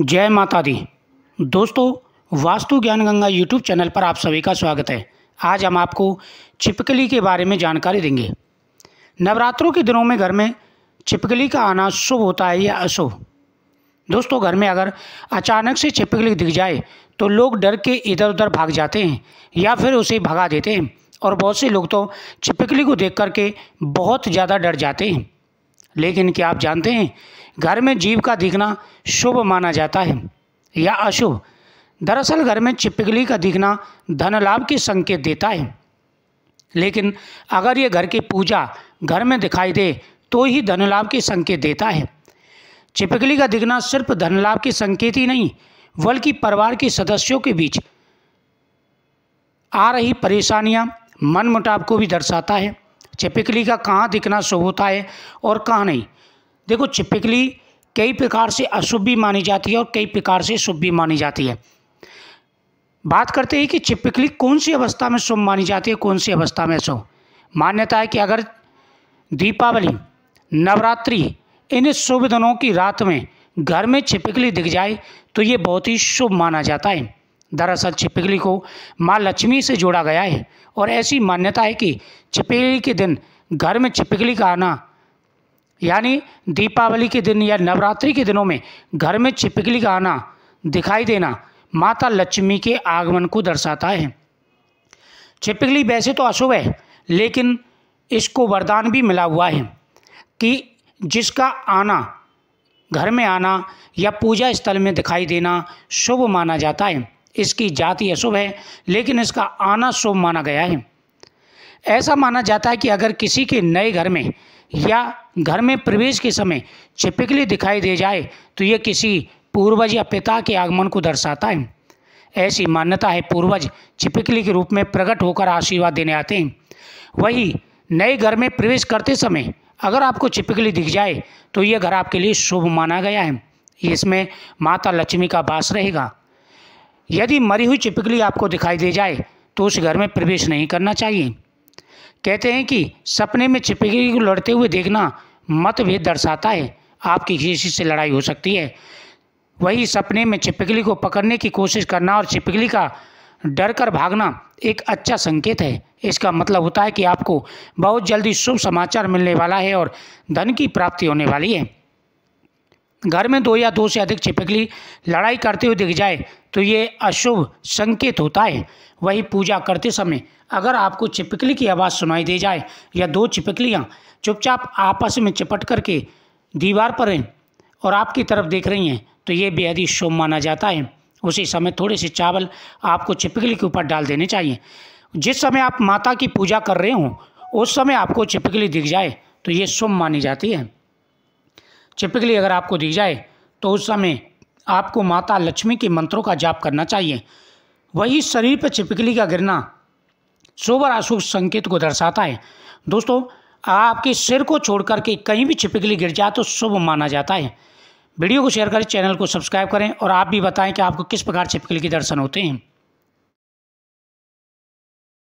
जय माता दी दोस्तों वास्तु ज्ञान गंगा यूट्यूब चैनल पर आप सभी का स्वागत है आज हम आपको छिपकली के बारे में जानकारी देंगे नवरात्रों के दिनों में घर में छिपकली का आना शुभ होता है या अशुभ दोस्तों घर में अगर अचानक से छिपकली दिख जाए तो लोग डर के इधर उधर भाग जाते हैं या फिर उसे भगा देते हैं और बहुत से लोग तो छिपकली को देख करके बहुत ज़्यादा डर जाते हैं लेकिन क्या आप जानते हैं घर में जीव का दिखना शुभ माना जाता है या अशुभ दरअसल घर में चिपकली का दिखना धन लाभ के संकेत देता है लेकिन अगर ये घर की पूजा घर में दिखाई दे तो ही धन लाभ के संकेत देता है चिपकली का दिखना सिर्फ धन लाभ के संकेत ही नहीं बल्कि परिवार के सदस्यों के बीच आ रही परेशानियां मुटाव को भी दर्शाता है छिपिकली का कहाँ दिखना शुभ होता है और कहाँ नहीं देखो छिपिकली कई प्रकार से अशुभ भी मानी जाती है और कई प्रकार से शुभ भी मानी जाती है बात करते हैं कि छिपिकली कौन सी अवस्था में शुभ मानी जाती है कौन सी अवस्था में शुभ मान्यता है कि अगर दीपावली नवरात्रि इन शुभ दिनों की रात में घर में छिपकली दिख जाए तो ये बहुत ही शुभ माना जाता है दरअसल छिपकली को माँ लक्ष्मी से जोड़ा गया है और ऐसी मान्यता है कि छिपकली के दिन घर में छिपकली का आना यानी दीपावली के दिन या नवरात्रि के दिनों में घर में छिपकली का आना दिखाई देना माता लक्ष्मी के आगमन को दर्शाता है छिपकली वैसे तो अशुभ है लेकिन इसको वरदान भी मिला हुआ है कि जिसका आना घर में आना या पूजा स्थल में दिखाई देना शुभ माना जाता है इसकी जाति अशुभ है लेकिन इसका आना शुभ माना गया है ऐसा माना जाता है कि अगर किसी के नए घर में या घर में प्रवेश के समय छिपिकली दिखाई दे जाए तो ये किसी पूर्वज या पिता के आगमन को दर्शाता है ऐसी मान्यता है पूर्वज छिपिकली के रूप में प्रकट होकर आशीर्वाद देने आते हैं वही नए घर में प्रवेश करते समय अगर आपको छिपिकली दिख जाए तो यह घर आपके लिए शुभ माना गया है इसमें माता लक्ष्मी का वास रहेगा यदि मरी हुई चिपकली आपको दिखाई दे जाए तो उस घर में प्रवेश नहीं करना चाहिए कहते हैं कि सपने में चिपकली को लड़ते हुए देखना मतभेद दर्शाता है आपकी किसी से लड़ाई हो सकती है वही सपने में चिपकली को पकड़ने की कोशिश करना और चिपकली का डर कर भागना एक अच्छा संकेत है इसका मतलब होता है कि आपको बहुत जल्दी शुभ समाचार मिलने वाला है और धन की प्राप्ति होने वाली है घर में दो या दो से अधिक छिपकली लड़ाई करते हुए दिख जाए तो ये अशुभ संकेत होता है वही पूजा करते समय अगर आपको छिपकली की आवाज़ सुनाई दे जाए या दो चिपकलियाँ चुपचाप आपस में चिपट करके दीवार पर हैं और आपकी तरफ देख रही हैं तो ये बेहद ही शुभ माना जाता है उसी समय थोड़े से चावल आपको छिपकली के ऊपर डाल देने चाहिए जिस समय आप माता की पूजा कर रहे हों उस समय आपको चिपकली दिख जाए तो ये शुभ मानी जाती है टिपिकली अगर आपको दी जाए तो उस समय आपको माता लक्ष्मी के मंत्रों का जाप करना चाहिए वही शरीर पर चिपकली का गिरना और अशुभ संकेत को दर्शाता है दोस्तों आपके सिर को छोड़ करके कहीं भी छिपकली गिर जाए तो शुभ माना जाता है वीडियो को शेयर करें चैनल को सब्सक्राइब करें और आप भी बताएं कि आपको किस प्रकार छिपकली के दर्शन होते हैं